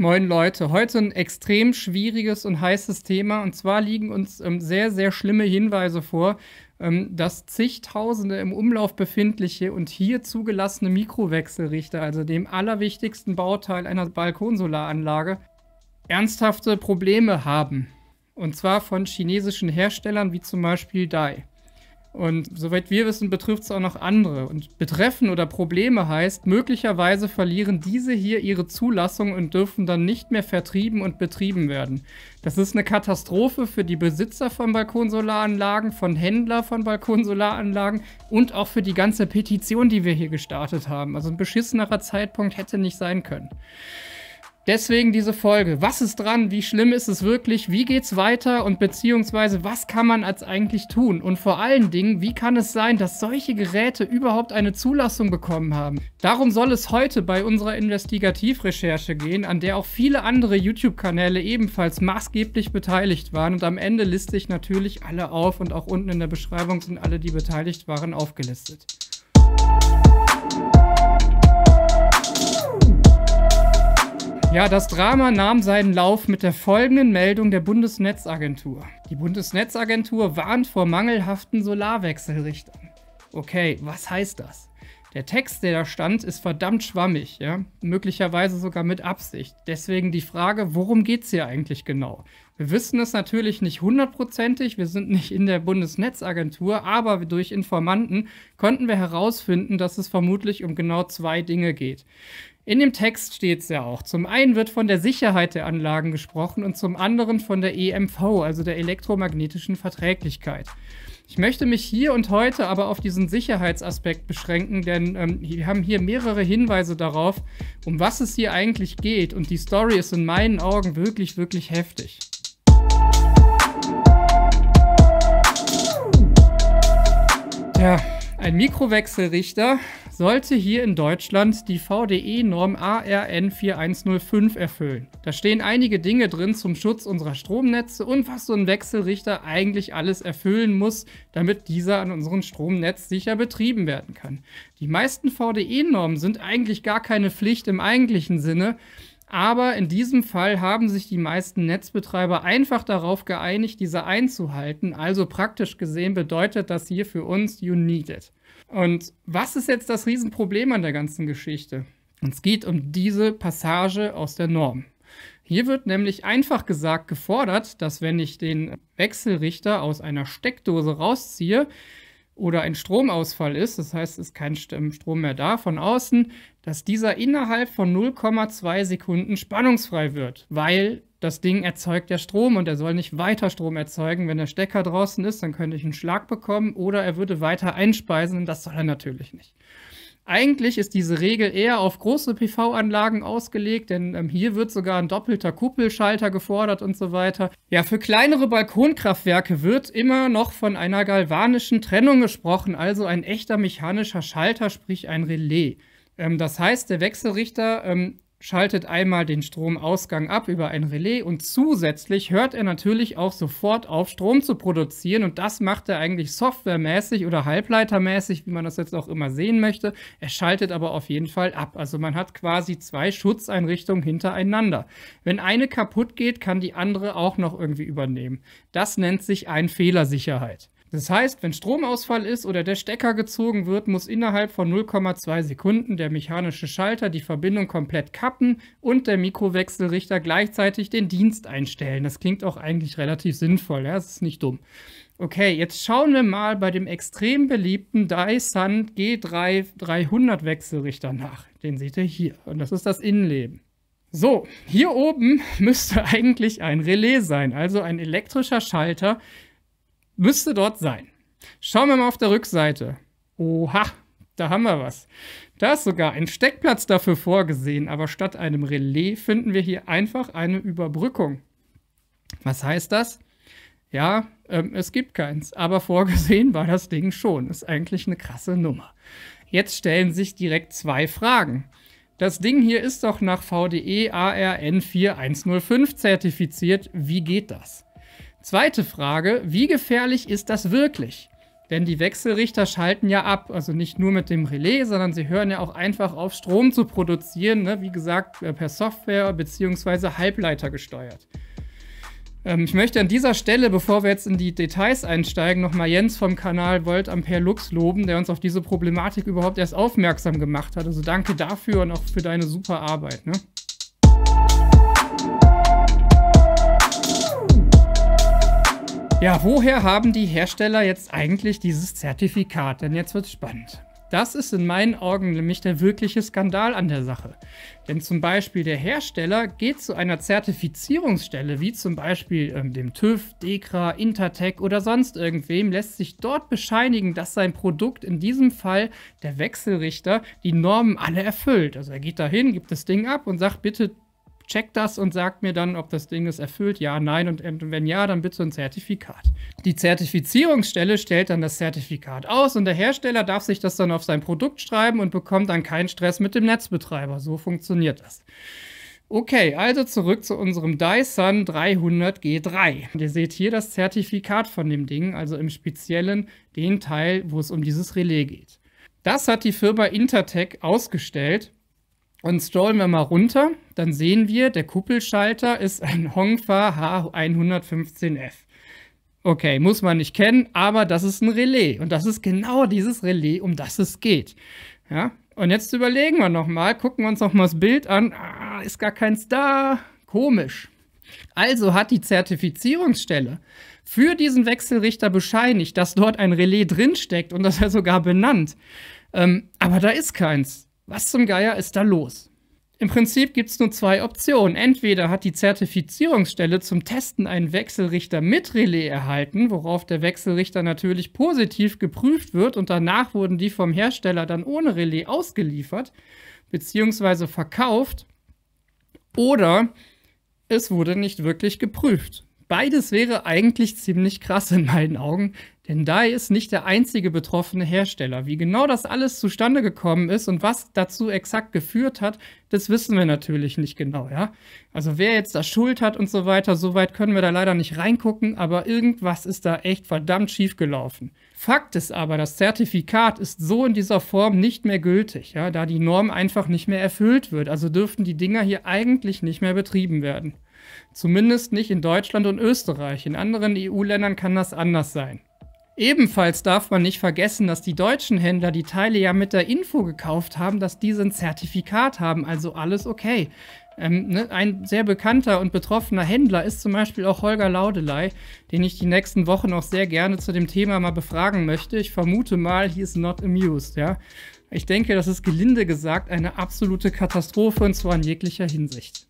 Moin Leute, heute ein extrem schwieriges und heißes Thema. Und zwar liegen uns ähm, sehr, sehr schlimme Hinweise vor, ähm, dass zigtausende im Umlauf befindliche und hier zugelassene Mikrowechselrichter, also dem allerwichtigsten Bauteil einer Balkonsolaranlage, ernsthafte Probleme haben. Und zwar von chinesischen Herstellern wie zum Beispiel Dai. Und soweit wir wissen, betrifft es auch noch andere. Und betreffen oder Probleme heißt, möglicherweise verlieren diese hier ihre Zulassung und dürfen dann nicht mehr vertrieben und betrieben werden. Das ist eine Katastrophe für die Besitzer von Balkonsolaranlagen, von Händler von Balkonsolaranlagen und auch für die ganze Petition, die wir hier gestartet haben. Also ein beschissenerer Zeitpunkt hätte nicht sein können. Deswegen diese Folge. Was ist dran? Wie schlimm ist es wirklich? Wie geht's weiter? Und beziehungsweise, was kann man als eigentlich tun? Und vor allen Dingen, wie kann es sein, dass solche Geräte überhaupt eine Zulassung bekommen haben? Darum soll es heute bei unserer Investigativrecherche gehen, an der auch viele andere YouTube-Kanäle ebenfalls maßgeblich beteiligt waren. Und am Ende liste ich natürlich alle auf und auch unten in der Beschreibung sind alle, die beteiligt waren, aufgelistet. Ja, das Drama nahm seinen Lauf mit der folgenden Meldung der Bundesnetzagentur. Die Bundesnetzagentur warnt vor mangelhaften Solarwechselrichtern. Okay, was heißt das? Der Text, der da stand, ist verdammt schwammig, ja? Möglicherweise sogar mit Absicht. Deswegen die Frage, worum geht's hier eigentlich genau? Wir wissen es natürlich nicht hundertprozentig, wir sind nicht in der Bundesnetzagentur, aber durch Informanten konnten wir herausfinden, dass es vermutlich um genau zwei Dinge geht. In dem Text steht es ja auch. Zum einen wird von der Sicherheit der Anlagen gesprochen und zum anderen von der EMV, also der elektromagnetischen Verträglichkeit. Ich möchte mich hier und heute aber auf diesen Sicherheitsaspekt beschränken, denn ähm, wir haben hier mehrere Hinweise darauf, um was es hier eigentlich geht und die Story ist in meinen Augen wirklich, wirklich heftig. Ja, ein Mikrowechselrichter sollte hier in Deutschland die VDE-Norm ARN 4105 erfüllen. Da stehen einige Dinge drin zum Schutz unserer Stromnetze und was so ein Wechselrichter eigentlich alles erfüllen muss, damit dieser an unserem Stromnetz sicher betrieben werden kann. Die meisten VDE-Normen sind eigentlich gar keine Pflicht im eigentlichen Sinne, aber in diesem Fall haben sich die meisten Netzbetreiber einfach darauf geeinigt, diese einzuhalten. Also praktisch gesehen bedeutet das hier für uns, you need it. Und was ist jetzt das Riesenproblem an der ganzen Geschichte? Es geht um diese Passage aus der Norm. Hier wird nämlich einfach gesagt gefordert, dass wenn ich den Wechselrichter aus einer Steckdose rausziehe oder ein Stromausfall ist, das heißt, es ist kein Strom mehr da von außen, dass dieser innerhalb von 0,2 Sekunden spannungsfrei wird, weil das Ding erzeugt ja Strom und er soll nicht weiter Strom erzeugen. Wenn der Stecker draußen ist, dann könnte ich einen Schlag bekommen oder er würde weiter einspeisen und das soll er natürlich nicht. Eigentlich ist diese Regel eher auf große PV-Anlagen ausgelegt, denn ähm, hier wird sogar ein doppelter Kuppelschalter gefordert und so weiter. Ja, für kleinere Balkonkraftwerke wird immer noch von einer galvanischen Trennung gesprochen, also ein echter mechanischer Schalter, sprich ein Relais. Ähm, das heißt, der Wechselrichter ähm, schaltet einmal den Stromausgang ab über ein Relais und zusätzlich hört er natürlich auch sofort auf, Strom zu produzieren und das macht er eigentlich softwaremäßig oder halbleitermäßig, wie man das jetzt auch immer sehen möchte. Er schaltet aber auf jeden Fall ab. Also man hat quasi zwei Schutzeinrichtungen hintereinander. Wenn eine kaputt geht, kann die andere auch noch irgendwie übernehmen. Das nennt sich ein Fehlersicherheit. Das heißt, wenn Stromausfall ist oder der Stecker gezogen wird, muss innerhalb von 0,2 Sekunden der mechanische Schalter die Verbindung komplett kappen und der Mikrowechselrichter gleichzeitig den Dienst einstellen. Das klingt auch eigentlich relativ sinnvoll, ja? das ist nicht dumm. Okay, jetzt schauen wir mal bei dem extrem beliebten Dyson G3 300 Wechselrichter nach. Den seht ihr hier und das ist das Innenleben. So, hier oben müsste eigentlich ein Relais sein, also ein elektrischer Schalter, Müsste dort sein. Schauen wir mal auf der Rückseite. Oha, da haben wir was. Da ist sogar ein Steckplatz dafür vorgesehen, aber statt einem Relais finden wir hier einfach eine Überbrückung. Was heißt das? Ja, ähm, es gibt keins, aber vorgesehen war das Ding schon. Ist eigentlich eine krasse Nummer. Jetzt stellen sich direkt zwei Fragen. Das Ding hier ist doch nach VDE ARN 4105 zertifiziert. Wie geht das? Zweite Frage, wie gefährlich ist das wirklich? Denn die Wechselrichter schalten ja ab, also nicht nur mit dem Relais, sondern sie hören ja auch einfach auf, Strom zu produzieren, ne? wie gesagt, äh, per Software bzw. Halbleiter gesteuert. Ähm, ich möchte an dieser Stelle, bevor wir jetzt in die Details einsteigen, nochmal Jens vom Kanal Volt Ampere Lux loben, der uns auf diese Problematik überhaupt erst aufmerksam gemacht hat. Also danke dafür und auch für deine super Arbeit. Ne? Ja, woher haben die Hersteller jetzt eigentlich dieses Zertifikat? Denn jetzt wird es spannend. Das ist in meinen Augen nämlich der wirkliche Skandal an der Sache. Denn zum Beispiel der Hersteller geht zu einer Zertifizierungsstelle, wie zum Beispiel ähm, dem TÜV, DEKRA, Intertech oder sonst irgendwem, lässt sich dort bescheinigen, dass sein Produkt, in diesem Fall der Wechselrichter, die Normen alle erfüllt. Also er geht dahin, gibt das Ding ab und sagt, bitte checkt das und sagt mir dann, ob das Ding es erfüllt, ja, nein und wenn ja, dann bitte ein Zertifikat. Die Zertifizierungsstelle stellt dann das Zertifikat aus und der Hersteller darf sich das dann auf sein Produkt schreiben und bekommt dann keinen Stress mit dem Netzbetreiber. So funktioniert das. Okay, also zurück zu unserem Dyson 300 G3. ihr seht hier das Zertifikat von dem Ding, also im Speziellen den Teil, wo es um dieses Relais geht. Das hat die Firma Intertech ausgestellt und scrollen wir mal runter, dann sehen wir, der Kuppelschalter ist ein Hongfa H115F. Okay, muss man nicht kennen, aber das ist ein Relais. Und das ist genau dieses Relais, um das es geht. Ja? Und jetzt überlegen wir nochmal, gucken wir uns nochmal das Bild an. Ah, ist gar keins da. Komisch. Also hat die Zertifizierungsstelle für diesen Wechselrichter bescheinigt, dass dort ein Relais drinsteckt und das er sogar benannt. Ähm, aber da ist keins was zum Geier ist da los? Im Prinzip gibt es nur zwei Optionen. Entweder hat die Zertifizierungsstelle zum Testen einen Wechselrichter mit Relais erhalten, worauf der Wechselrichter natürlich positiv geprüft wird und danach wurden die vom Hersteller dann ohne Relais ausgeliefert bzw. verkauft. Oder es wurde nicht wirklich geprüft. Beides wäre eigentlich ziemlich krass in meinen Augen, denn Dai ist nicht der einzige betroffene Hersteller. Wie genau das alles zustande gekommen ist und was dazu exakt geführt hat, das wissen wir natürlich nicht genau, ja. Also wer jetzt da Schuld hat und so weiter, so weit können wir da leider nicht reingucken, aber irgendwas ist da echt verdammt schief gelaufen. Fakt ist aber, das Zertifikat ist so in dieser Form nicht mehr gültig, ja, da die Norm einfach nicht mehr erfüllt wird. Also dürften die Dinger hier eigentlich nicht mehr betrieben werden. Zumindest nicht in Deutschland und Österreich. In anderen EU-Ländern kann das anders sein. Ebenfalls darf man nicht vergessen, dass die deutschen Händler die Teile ja mit der Info gekauft haben, dass diese ein Zertifikat haben, also alles okay. Ähm, ne, ein sehr bekannter und betroffener Händler ist zum Beispiel auch Holger Laudelei, den ich die nächsten Wochen auch sehr gerne zu dem Thema mal befragen möchte. Ich vermute mal, he is not amused, ja. Ich denke, das ist gelinde gesagt eine absolute Katastrophe und zwar in jeglicher Hinsicht.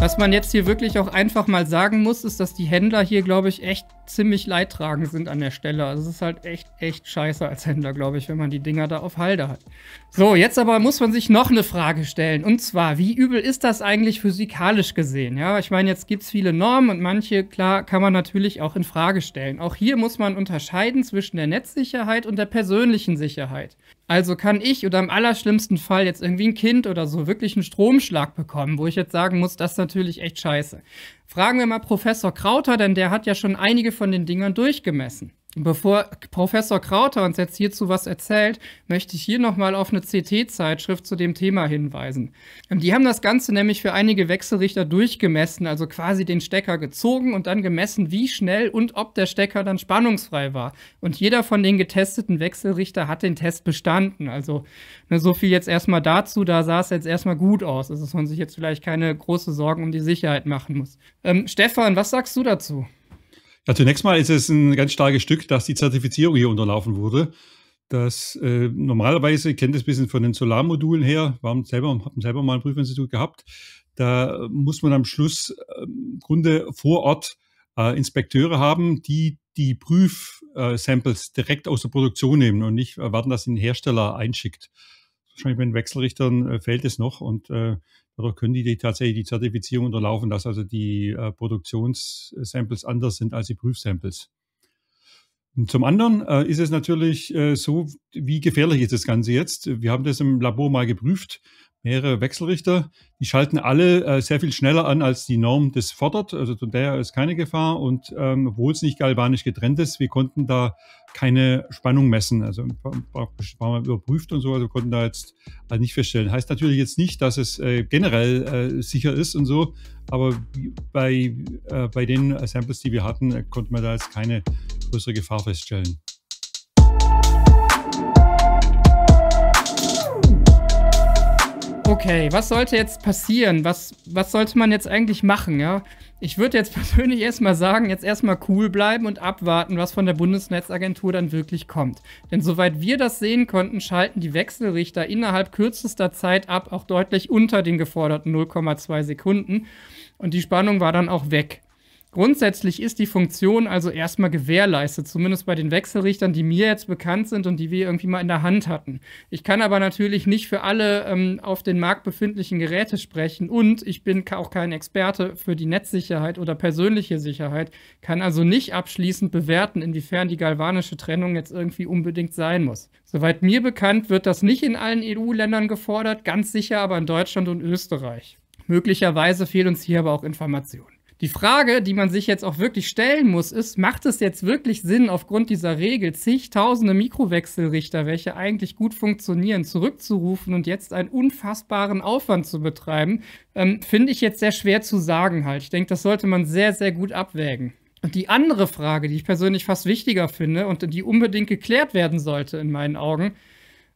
Was man jetzt hier wirklich auch einfach mal sagen muss, ist, dass die Händler hier, glaube ich, echt ziemlich leidtragend sind an der Stelle. Also es ist halt echt, echt scheiße als Händler, glaube ich, wenn man die Dinger da auf Halde hat. So, jetzt aber muss man sich noch eine Frage stellen. Und zwar, wie übel ist das eigentlich physikalisch gesehen? Ja, ich meine, jetzt gibt es viele Normen und manche, klar, kann man natürlich auch in Frage stellen. Auch hier muss man unterscheiden zwischen der Netzsicherheit und der persönlichen Sicherheit. Also kann ich oder im allerschlimmsten Fall jetzt irgendwie ein Kind oder so wirklich einen Stromschlag bekommen, wo ich jetzt sagen muss, das ist natürlich echt scheiße. Fragen wir mal Professor Krauter, denn der hat ja schon einige von den Dingern durchgemessen. Bevor Professor Krauter uns jetzt hierzu was erzählt, möchte ich hier nochmal auf eine CT-Zeitschrift zu dem Thema hinweisen. Ähm, die haben das Ganze nämlich für einige Wechselrichter durchgemessen, also quasi den Stecker gezogen und dann gemessen, wie schnell und ob der Stecker dann spannungsfrei war. Und jeder von den getesteten Wechselrichter hat den Test bestanden. Also ne, so viel jetzt erstmal dazu, da sah es jetzt erstmal gut aus, dass man sich jetzt vielleicht keine große Sorgen um die Sicherheit machen muss. Ähm, Stefan, was sagst du dazu? Ja, zunächst mal ist es ein ganz starkes Stück, dass die Zertifizierung hier unterlaufen wurde. Das äh, normalerweise kennt es ein bisschen von den Solarmodulen her. Wir haben selber, haben selber mal ein Prüfinstitut gehabt. Da muss man am Schluss äh, Grunde vor Ort äh, Inspekteure haben, die die Prüfsamples äh, direkt aus der Produktion nehmen und nicht erwarten, dass ihn ein Hersteller einschickt wahrscheinlich bei den Wechselrichtern äh, fehlt es noch und äh, dadurch können die, die tatsächlich die Zertifizierung unterlaufen, dass also die äh, Produktionssamples anders sind als die Prüfsamples. zum anderen äh, ist es natürlich äh, so, wie gefährlich ist das Ganze jetzt? Wir haben das im Labor mal geprüft. Mehrere Wechselrichter, die schalten alle äh, sehr viel schneller an, als die Norm das fordert. Also von daher ist keine Gefahr. Und ähm, obwohl es nicht galvanisch getrennt ist, wir konnten da keine Spannung messen. Also paar überprüft und so, also konnten da jetzt also nicht feststellen. Heißt natürlich jetzt nicht, dass es äh, generell äh, sicher ist und so, aber bei, äh, bei den äh, Samples, die wir hatten, äh, konnte man da jetzt keine größere Gefahr feststellen. Okay, was sollte jetzt passieren? Was, was sollte man jetzt eigentlich machen? Ja? ich würde jetzt persönlich erstmal sagen, jetzt erstmal cool bleiben und abwarten, was von der Bundesnetzagentur dann wirklich kommt. Denn soweit wir das sehen konnten, schalten die Wechselrichter innerhalb kürzester Zeit ab, auch deutlich unter den geforderten 0,2 Sekunden. Und die Spannung war dann auch weg. Grundsätzlich ist die Funktion also erstmal gewährleistet, zumindest bei den Wechselrichtern, die mir jetzt bekannt sind und die wir irgendwie mal in der Hand hatten. Ich kann aber natürlich nicht für alle ähm, auf den Markt befindlichen Geräte sprechen und ich bin auch kein Experte für die Netzsicherheit oder persönliche Sicherheit, kann also nicht abschließend bewerten, inwiefern die galvanische Trennung jetzt irgendwie unbedingt sein muss. Soweit mir bekannt, wird das nicht in allen EU-Ländern gefordert, ganz sicher aber in Deutschland und Österreich. Möglicherweise fehlen uns hier aber auch Informationen. Die Frage, die man sich jetzt auch wirklich stellen muss, ist, macht es jetzt wirklich Sinn, aufgrund dieser Regel zigtausende Mikrowechselrichter, welche eigentlich gut funktionieren, zurückzurufen und jetzt einen unfassbaren Aufwand zu betreiben, ähm, finde ich jetzt sehr schwer zu sagen halt. Ich denke, das sollte man sehr, sehr gut abwägen. Und die andere Frage, die ich persönlich fast wichtiger finde und die unbedingt geklärt werden sollte in meinen Augen,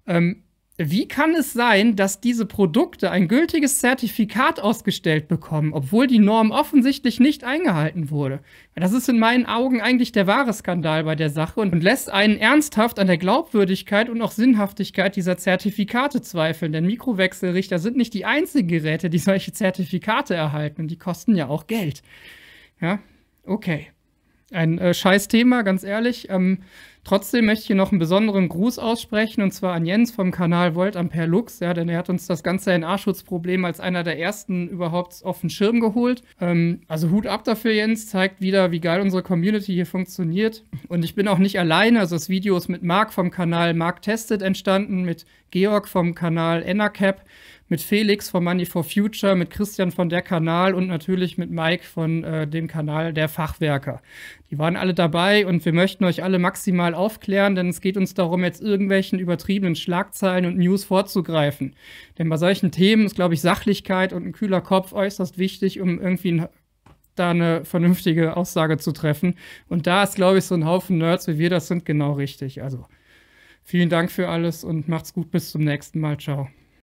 ähm, wie kann es sein, dass diese Produkte ein gültiges Zertifikat ausgestellt bekommen, obwohl die Norm offensichtlich nicht eingehalten wurde? Das ist in meinen Augen eigentlich der wahre Skandal bei der Sache und lässt einen ernsthaft an der Glaubwürdigkeit und auch Sinnhaftigkeit dieser Zertifikate zweifeln. Denn Mikrowechselrichter sind nicht die einzigen Geräte, die solche Zertifikate erhalten die kosten ja auch Geld. Ja, okay ein äh, scheiß Thema, ganz ehrlich. Ähm, trotzdem möchte ich hier noch einen besonderen Gruß aussprechen und zwar an Jens vom Kanal Volt Ampere Lux, ja, denn er hat uns das ganze NA-Schutzproblem als einer der ersten überhaupt auf den Schirm geholt. Ähm, also Hut ab dafür, Jens, zeigt wieder, wie geil unsere Community hier funktioniert. Und ich bin auch nicht alleine, also das Video ist mit Marc vom Kanal Marc Tested entstanden, mit Georg vom Kanal EnnaCap mit Felix von Money for Future, mit Christian von der Kanal und natürlich mit Mike von äh, dem Kanal der Fachwerker. Die waren alle dabei und wir möchten euch alle maximal aufklären, denn es geht uns darum, jetzt irgendwelchen übertriebenen Schlagzeilen und News vorzugreifen. Denn bei solchen Themen ist, glaube ich, Sachlichkeit und ein kühler Kopf äußerst wichtig, um irgendwie da eine vernünftige Aussage zu treffen. Und da ist, glaube ich, so ein Haufen Nerds, wie wir das sind, genau richtig. Also vielen Dank für alles und macht's gut. Bis zum nächsten Mal. Ciao.